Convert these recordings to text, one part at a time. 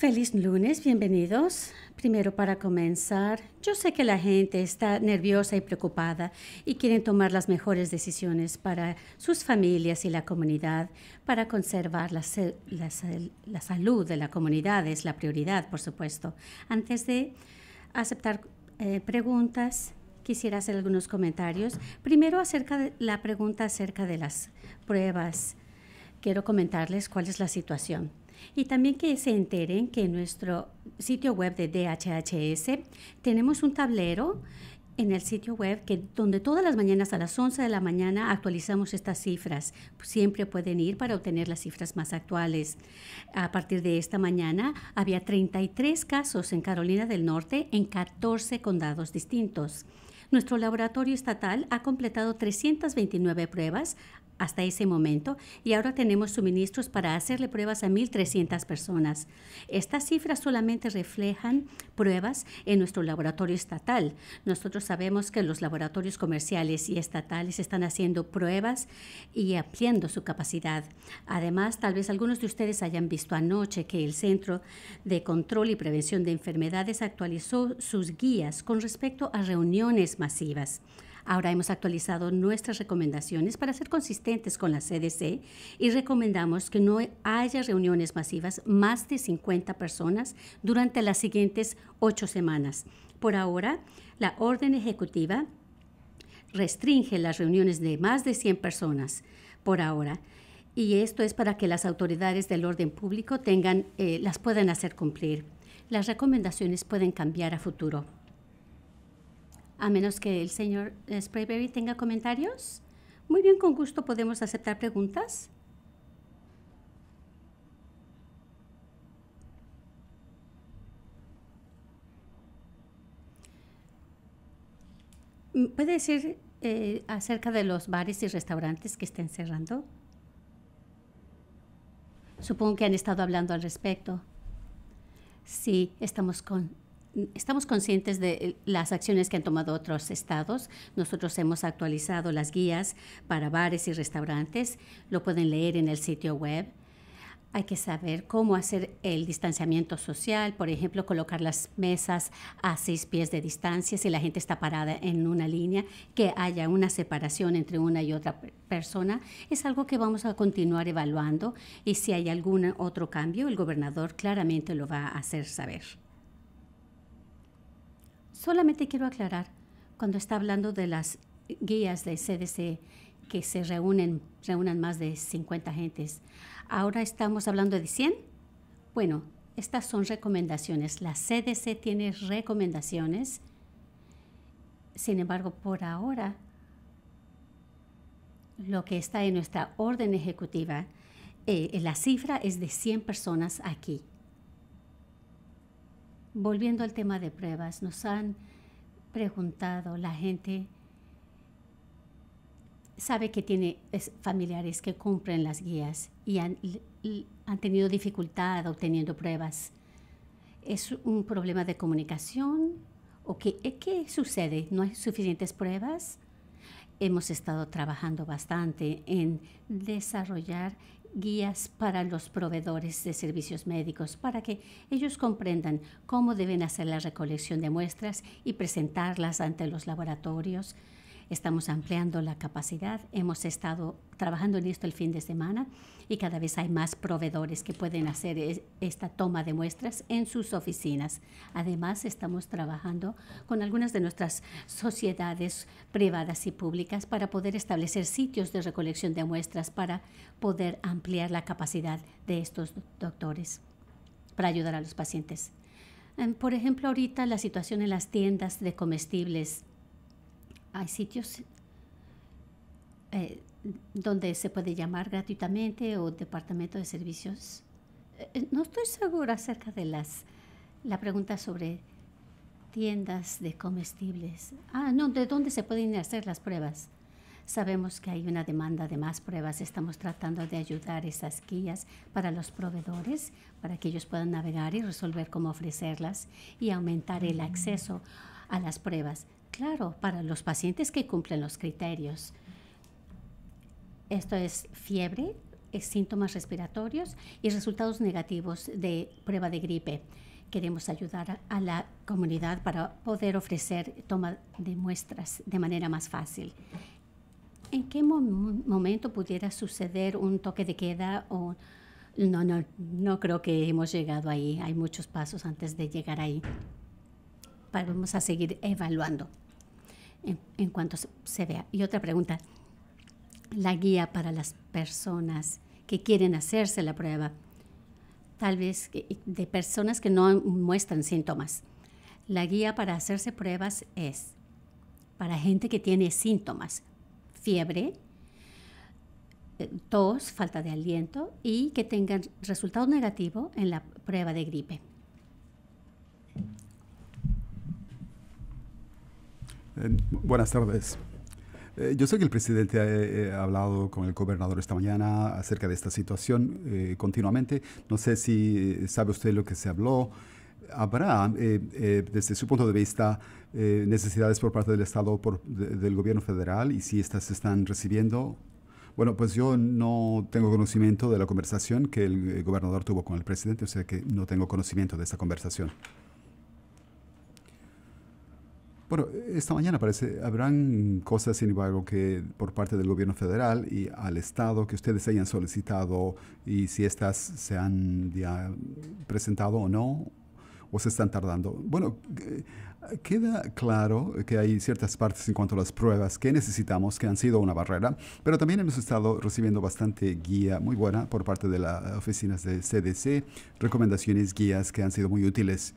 Feliz lunes, bienvenidos. Primero para comenzar, yo sé que la gente está nerviosa y preocupada y quieren tomar las mejores decisiones para sus familias y la comunidad, para conservar la, la salud de la comunidad, es la prioridad, por supuesto. Antes de aceptar eh, preguntas, quisiera hacer algunos comentarios. Primero acerca de la pregunta acerca de las pruebas. Quiero comentarles cuál es la situación. Y también que se enteren que en nuestro sitio web de DHHS tenemos un tablero en el sitio web que donde todas las mañanas a las 11 de la mañana actualizamos estas cifras. Siempre pueden ir para obtener las cifras más actuales. A partir de esta mañana había 33 casos en Carolina del Norte en 14 condados distintos. Nuestro laboratorio estatal ha completado 329 pruebas hasta ese momento y ahora tenemos suministros para hacerle pruebas a 1.300 personas. Estas cifras solamente reflejan pruebas en nuestro laboratorio estatal. Nosotros sabemos que los laboratorios comerciales y estatales están haciendo pruebas y ampliando su capacidad. Además, tal vez algunos de ustedes hayan visto anoche que el Centro de Control y Prevención de Enfermedades actualizó sus guías con respecto a reuniones masivas. Ahora hemos actualizado nuestras recomendaciones para ser consistentes con la CDC y recomendamos que no haya reuniones masivas más de 50 personas durante las siguientes ocho semanas. Por ahora, la orden ejecutiva restringe las reuniones de más de 100 personas por ahora. Y esto es para que las autoridades del orden público tengan, eh, las puedan hacer cumplir. Las recomendaciones pueden cambiar a futuro a menos que el señor Sprayberry tenga comentarios. Muy bien, con gusto podemos aceptar preguntas. Mm, ¿Puede decir eh, acerca de los bares y restaurantes que estén cerrando? Supongo que han estado hablando al respecto. Sí, estamos con estamos conscientes de eh, las acciones que han tomado otros estados. Nosotros hemos actualizado las guías para bares y restaurantes. Lo pueden leer en el sitio web. Hay que saber cómo hacer el distanciamiento social, por ejemplo, colocar las mesas a seis pies de distancia si la gente está parada en una línea, que haya una separación entre una y otra persona. Es algo que vamos a continuar evaluando y si hay algún otro cambio, el gobernador claramente lo va a hacer saber. Solamente quiero aclarar, cuando está hablando de las guías de CDC que se reúnen, reúnan más de 50 gentes ahora estamos hablando de 100. Bueno, estas son recomendaciones. La CDC tiene recomendaciones. Sin embargo, por ahora, lo que está en nuestra orden ejecutiva, eh, la cifra es de 100 personas aquí volviendo al tema de pruebas, nos han preguntado la gente sabe que tiene familiares que cumplen las guías y han, tenido dificultad obteniendo pruebas. ¿Es un problema de comunicación? ¿O qué, qué sucede? ¿No hay suficientes pruebas? hemos estado trabajando bastante en desarrollar guías para los proveedores de servicios médicos para que ellos comprendan cómo deben hacer la recolección de muestras y presentarlas ante los laboratorios, Estamos ampliando la capacidad, hemos estado trabajando en esto el fin de semana y cada vez hay más proveedores que pueden hacer esta toma de muestras en sus oficinas. Además, estamos trabajando con algunas de nuestras sociedades privadas y públicas para poder establecer sitios de recolección de muestras para poder ampliar la capacidad de estos doctores para ayudar a los pacientes. Em, por ejemplo, ahorita la situación en las tiendas de comestibles hay sitios eh, donde se puede llamar gratuitamente o departamento de servicios. Eh, no estoy segura acerca de las, la pregunta sobre tiendas de comestibles. Ah, no, ¿de dónde se pueden hacer las pruebas? Sabemos que hay una demanda de más pruebas. Estamos tratando de ayudar esas guías para los proveedores, para que ellos puedan navegar y resolver cómo ofrecerlas y aumentar el acceso a las pruebas. Claro, para los pacientes que cumplen los criterios. Esto es fiebre, síntomas respiratorios y resultados negativos de prueba de gripe. Queremos ayudar a, la comunidad para poder ofrecer toma de muestras de manera más fácil. ¿En qué momento pudiera suceder un toque de queda o no, no, no creo que hemos llegado ahí. Hay muchos pasos antes de llegar ahí. Vamos a seguir evaluando en, cuanto se vea. Y otra pregunta, la guía para las personas que quieren hacerse la prueba, tal vez eh, eh, de personas que no muestran síntomas. La guía para hacerse pruebas es para gente que tiene síntomas, fiebre, eh, tos, falta de aliento y que tengan resultado negativo en la prueba de gripe. Eh, buenas tardes. Eh, yo sé que el presidente eh, ha, hablado con el gobernador esta mañana acerca de esta situación continuamente. No sé si sabe usted lo que se habló. ¿Habrá, desde su punto de vista, necesidades por parte del Estado, por, del gobierno federal y si estas se están recibiendo? Bueno, pues yo no tengo conocimiento de la conversación que el gobernador tuvo con el presidente, o sea que no tengo conocimiento de esta conversación. Bueno, esta mañana parece, habrán cosas, sin embargo, que por parte del gobierno federal y al Estado que ustedes hayan solicitado y si estas se han ya presentado o no, o se están tardando. Bueno, eh, queda claro que hay ciertas partes en cuanto a las pruebas que necesitamos, que han sido una barrera, pero también hemos estado recibiendo bastante guía muy buena por parte de las oficinas de CDC, recomendaciones, guías que han sido muy útiles.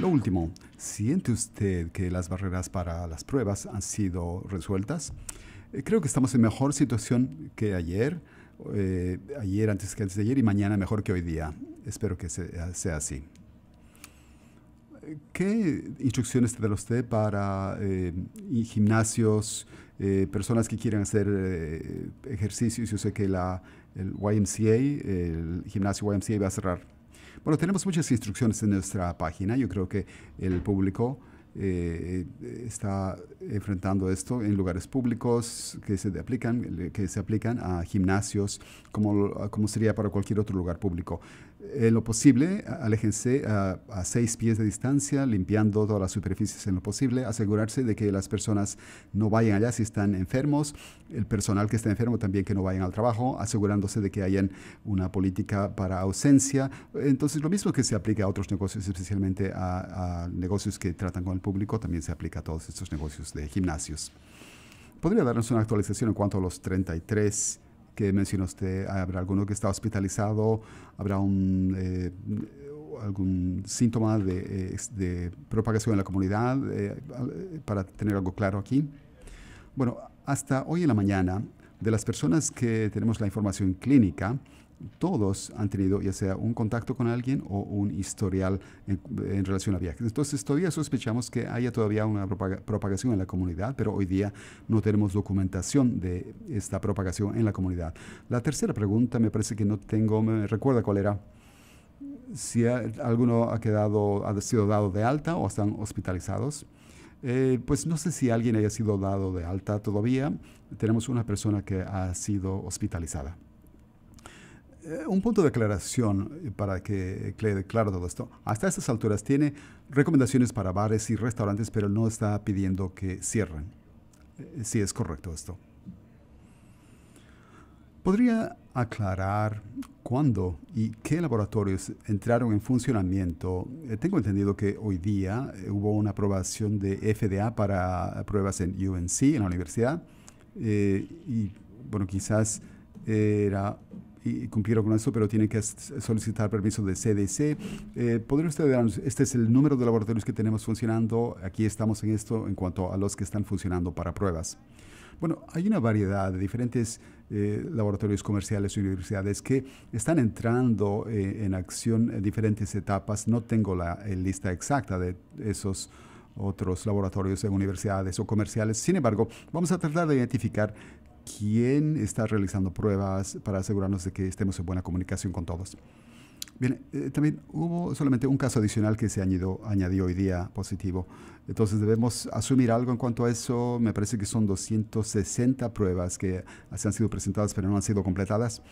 Lo último, ¿siente usted que las barreras para las pruebas han sido resueltas? Eh, creo que estamos en mejor situación que ayer, eh, ayer antes que antes de ayer y mañana mejor que hoy día. Espero que eh, sea, así. ¿Qué instrucciones los usted para gimnasios, personas que quieran hacer ejercicios? Yo sé que la, el YMCA, el gimnasio YMCA va a cerrar bueno, tenemos muchas instrucciones en nuestra página. Yo creo que el público eh, eh, está enfrentando esto en lugares públicos que se aplican, que se aplican a gimnasios, como, como sería para cualquier otro lugar público en eh, lo posible, aléjense a, seis pies de distancia, limpiando todas las superficies en lo posible, asegurarse de que las personas no vayan allá si están enfermos, el personal que está enfermo también que no vayan al trabajo, asegurándose de que hayan una política para ausencia. Entonces, lo mismo que se aplica a otros negocios, especialmente a, a negocios que tratan con el público, también se aplica a todos estos negocios de gimnasios. ¿Podría darnos una actualización en cuanto a los 33 que mencionó usted, habrá alguno que está hospitalizado, habrá un, eh, algún síntoma eh, de, propagación en la comunidad, eh, para tener algo claro aquí. Bueno, hasta hoy en la mañana de las personas que tenemos la información clínica, todos han tenido ya sea un contacto con alguien o un historial en, relación a viajes. Entonces todavía sospechamos que haya todavía una propagación en la comunidad, pero hoy día no tenemos documentación de esta propagación en la comunidad. La tercera pregunta me parece que no tengo, me recuerda cuál era. Si alguno ha quedado, ha sido dado de alta o están hospitalizados. Eh, pues no sé si alguien haya sido dado de alta todavía. Tenemos una persona que ha sido hospitalizada. Eh, un punto de aclaración eh, para que quede claro todo esto. Hasta estas alturas tiene recomendaciones para bares y restaurantes, pero no está pidiendo que cierren. si es correcto esto. ¿Podría aclarar ¿Cuándo y qué laboratorios entraron en funcionamiento? Eh, tengo entendido que hoy día eh, hubo una aprobación de FDA para pruebas en UNC, en la universidad, eh, y bueno, quizás era y cumplieron con eso, pero tienen que solicitar permiso de CDC. Eh, ¿Podría usted darnos, este es el número de laboratorios que tenemos funcionando? Aquí estamos en esto en cuanto a los que están funcionando para pruebas. Bueno, hay una variedad de diferentes eh, laboratorios comerciales y universidades que están entrando eh, en acción en diferentes etapas. No tengo la lista exacta de esos otros laboratorios en universidades o comerciales. Sin embargo, vamos a tratar de identificar quién está realizando pruebas para asegurarnos de que estemos en buena comunicación con todos. Bien, eh, también hubo solamente un caso adicional que se añadió, añadió hoy día positivo. Entonces debemos asumir algo en cuanto a eso. Me parece que son 260 pruebas que se han sido presentadas pero no han sido completadas.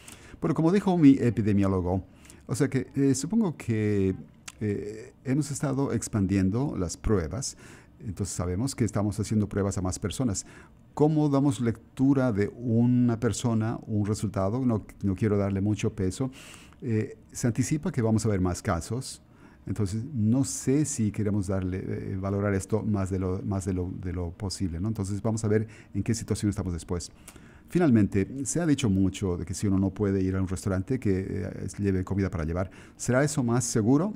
Pero como dijo mi epidemiólogo, o sea que eh, supongo que eh, hemos estado expandiendo las pruebas. Entonces sabemos que estamos haciendo pruebas a más personas cómo damos lectura de una persona, un resultado, no, no quiero darle mucho peso, eh, se anticipa que vamos a ver más casos. Entonces, no sé si queremos darle, eh, valorar esto más, de lo, más de lo, posible. ¿no? Entonces, vamos a ver en qué situación estamos después. Finalmente, se ha dicho mucho de que si uno no puede ir a un restaurante, que eh, lleve comida para llevar. ¿Será eso más seguro?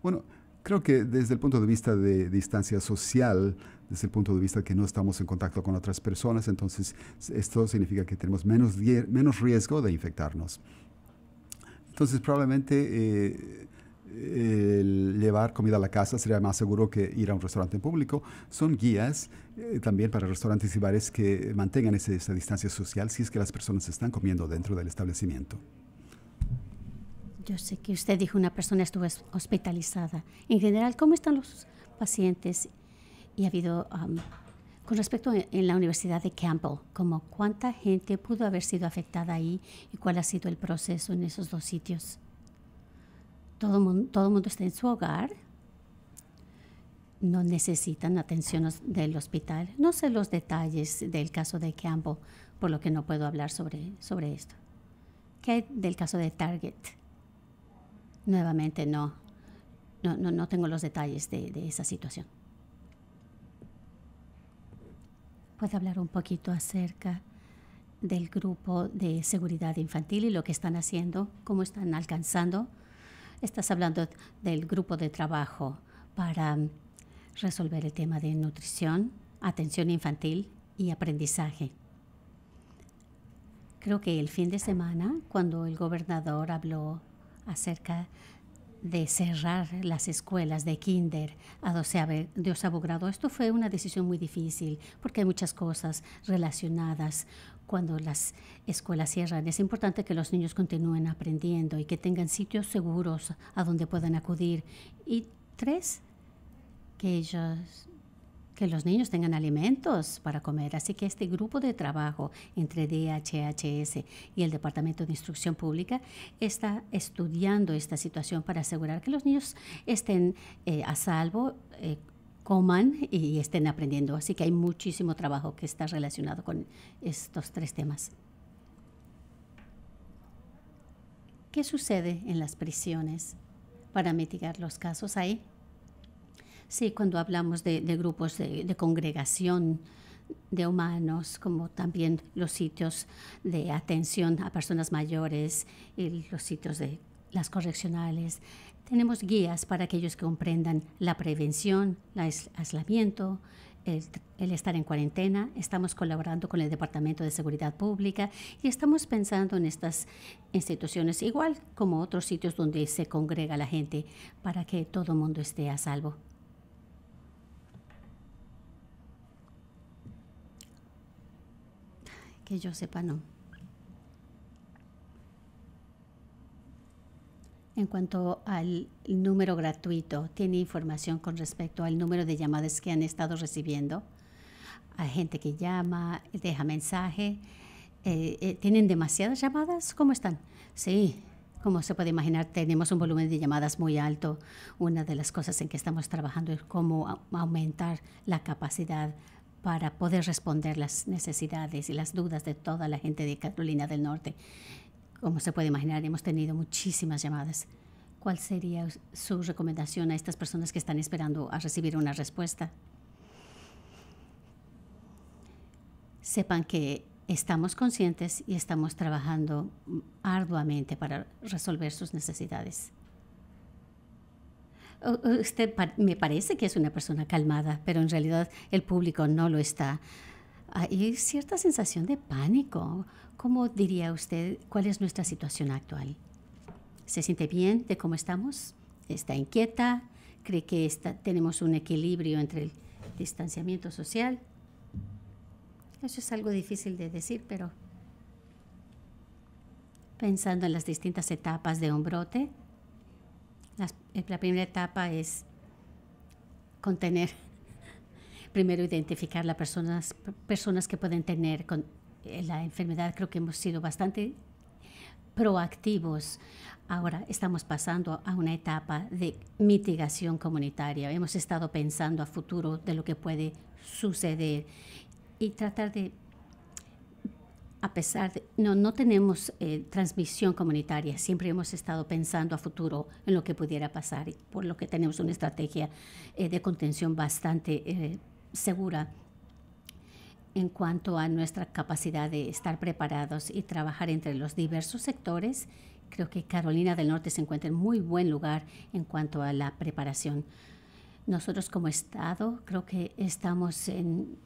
Bueno, creo que desde el punto de vista de distancia social, desde el punto de vista que no estamos en contacto con otras personas, entonces esto significa que tenemos menos, menos riesgo de infectarnos. Entonces probablemente eh, llevar comida a la casa sería más seguro que ir a un restaurante en público. Son guías eh, también para restaurantes y bares que mantengan esa distancia social si es que las personas están comiendo dentro del establecimiento. Yo sé que usted dijo una persona estuvo hospitalizada. En general, ¿cómo están los pacientes y ha habido um, con respecto en la Universidad de Campbell, como cuánta gente pudo haber sido afectada ahí y cuál ha sido el proceso en esos dos sitios. Todo el mundo, todo mundo está en su hogar, no necesitan atención del hospital. No sé los detalles del caso de Campbell, por lo que no puedo hablar sobre, sobre esto. ¿Qué hay del caso de Target? Nuevamente no, no, no, no tengo los detalles de, de esa situación. puede hablar un poquito acerca del grupo de seguridad infantil y lo que están haciendo, cómo están alcanzando. Estás hablando del grupo de trabajo para resolver el tema de nutrición, atención infantil y aprendizaje. Creo que el fin de semana, cuando el gobernador habló acerca de cerrar las escuelas de kinder a de doceavo grado. Esto fue una decisión muy difícil porque hay muchas cosas relacionadas cuando las escuelas cierran. Es importante que los niños continúen aprendiendo y que tengan sitios seguros a donde puedan acudir. Y tres, que ellos que los niños tengan alimentos para comer. Así que este grupo de trabajo entre DHHS y el Departamento de Instrucción Pública está estudiando esta situación para asegurar que los niños estén eh, a salvo. Eh, coman y estén aprendiendo. Así que hay muchísimo trabajo que está relacionado con estos tres temas. ¿Qué sucede en las prisiones para mitigar los casos ahí? Sí, cuando hablamos de, grupos de, congregación de humanos, como también los sitios de atención a personas mayores y los sitios de las correccionales, tenemos guías para aquellos que comprendan la prevención, el aislamiento, el, el, estar en cuarentena, estamos colaborando con el Departamento de Seguridad Pública y estamos pensando en estas instituciones, igual como otros sitios donde se congrega la gente, para que todo el mundo esté a salvo. Que yo sepa, no. En cuanto al número gratuito, ¿tiene información con respecto al número de llamadas que han estado recibiendo? Hay gente que llama, deja mensaje. Eh, eh, ¿Tienen demasiadas llamadas? ¿Cómo están? Sí, como se puede imaginar, tenemos un volumen de llamadas muy alto. Una de las cosas en que estamos trabajando es cómo aumentar la capacidad para poder responder las necesidades y las dudas de toda la gente de Carolina del Norte. Como se puede imaginar, hemos tenido muchísimas llamadas. ¿Cuál sería su recomendación a estas personas que están esperando a recibir una respuesta? Sepan que estamos conscientes y estamos trabajando arduamente para resolver sus necesidades. Usted me parece que es una persona calmada, pero en realidad el público no lo está. Hay cierta sensación de pánico. ¿Cómo diría usted cuál es nuestra situación actual? ¿Se siente bien de cómo estamos? ¿Está inquieta? ¿Cree que está, tenemos un equilibrio entre el distanciamiento social? Eso es algo difícil de decir, pero pensando en las distintas etapas de un brote, la primera etapa es contener, primero identificar las personas, personas que pueden tener con eh, la enfermedad. Creo que hemos sido bastante proactivos. Ahora estamos pasando a una etapa de mitigación comunitaria. Hemos estado pensando a futuro de lo que puede suceder y tratar de a pesar de, no, no tenemos eh, transmisión comunitaria, siempre hemos estado pensando a futuro en lo que pudiera pasar, y por lo que tenemos una estrategia eh, de contención bastante eh, segura en cuanto a nuestra capacidad de estar preparados y trabajar entre los diversos sectores. Creo que Carolina del Norte se encuentra en muy buen lugar en cuanto a la preparación. Nosotros como Estado creo que estamos en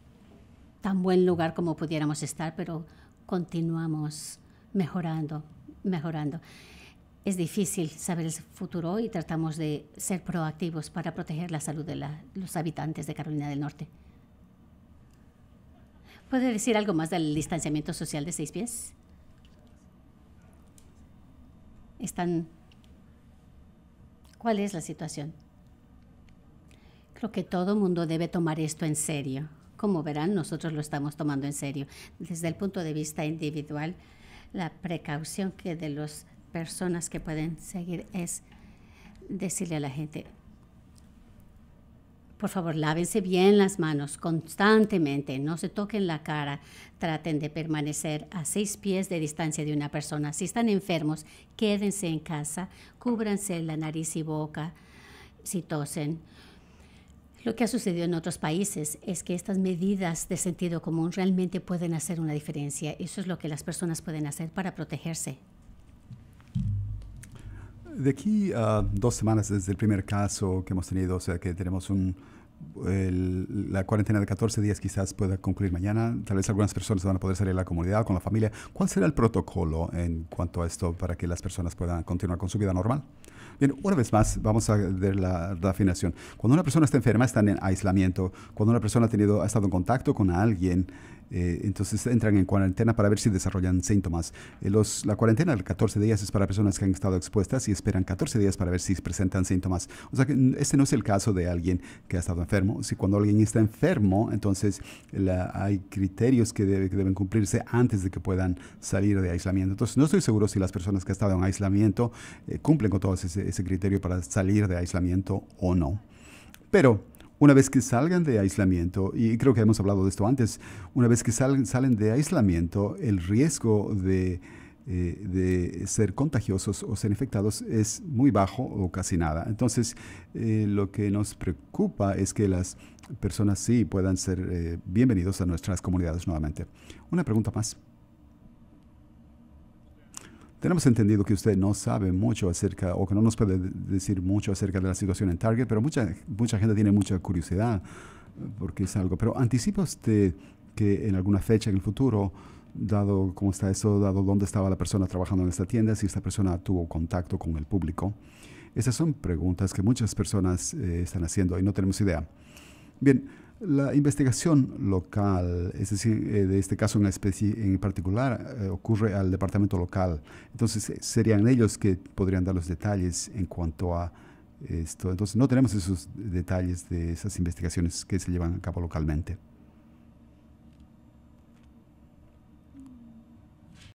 tan buen lugar como pudiéramos estar, pero continuamos mejorando, mejorando. Es difícil saber el futuro y tratamos de ser proactivos para proteger la salud de los habitantes de Carolina del Norte. ¿Puede decir algo más del distanciamiento social de seis pies? Están, ¿Cuál es la situación? Creo que todo mundo debe tomar esto en serio. Como verán, nosotros lo estamos tomando en serio. Desde el punto de vista individual, la precaución que de las personas que pueden seguir es decirle a la gente, por favor, lávense bien las manos constantemente, no se toquen la cara, traten de permanecer a seis pies de distancia de una persona. Si están enfermos, quédense en casa, cúbranse la nariz y boca si tosen lo que ha sucedido en otros países es que estas medidas de sentido común realmente pueden hacer una diferencia. Eso es lo que las personas pueden hacer para protegerse. De aquí a dos semanas desde el primer caso que hemos tenido, o sea que tenemos un, la cuarentena de 14 días quizás pueda concluir mañana. Tal vez algunas personas van a poder salir a la comunidad con la familia. ¿Cuál será el protocolo en cuanto a esto para que las personas puedan continuar con su vida normal? Bien, una vez más, vamos a ver la afinación Cuando una persona está enferma, está en aislamiento. Cuando una persona ha, tenido, ha estado en contacto con alguien eh, entonces entran en cuarentena para ver si desarrollan síntomas. Eh, los, la cuarentena de 14 días es para personas que han estado expuestas y esperan 14 días para ver si presentan síntomas. O sea que mm, este no es el caso de alguien que ha estado enfermo. Si cuando alguien está enfermo, entonces hay criterios que, deben cumplirse antes de que puedan salir de aislamiento. Entonces no estoy seguro si las personas que han estado en aislamiento eh, cumplen con todos ese, ese criterio para salir de aislamiento o no. Pero una vez que salgan de aislamiento, y creo que hemos hablado de esto antes, una vez que salen, salen de aislamiento, el riesgo eh, de, ser contagiosos o ser infectados es muy bajo o casi nada. Entonces, eh, lo que nos preocupa es que las personas sí puedan ser eh, bienvenidos a nuestras comunidades nuevamente. Una pregunta más. Tenemos entendido que usted no sabe mucho acerca, o que no nos puede decir mucho acerca de la situación en Target, pero mucha, mucha gente tiene mucha curiosidad porque es algo. Pero anticipa usted que en alguna fecha en el futuro, dado cómo está eso, dado dónde estaba la persona trabajando en esta tienda, si esta persona tuvo contacto con el público. Esas son preguntas que muchas personas eh, están haciendo y no tenemos idea. Bien, la investigación local, es decir, eh, de este caso en, especie, en particular, eh, ocurre al departamento local. Entonces, eh, serían ellos que podrían dar los detalles en cuanto a esto. Entonces, no tenemos esos detalles de esas investigaciones que se llevan a cabo localmente.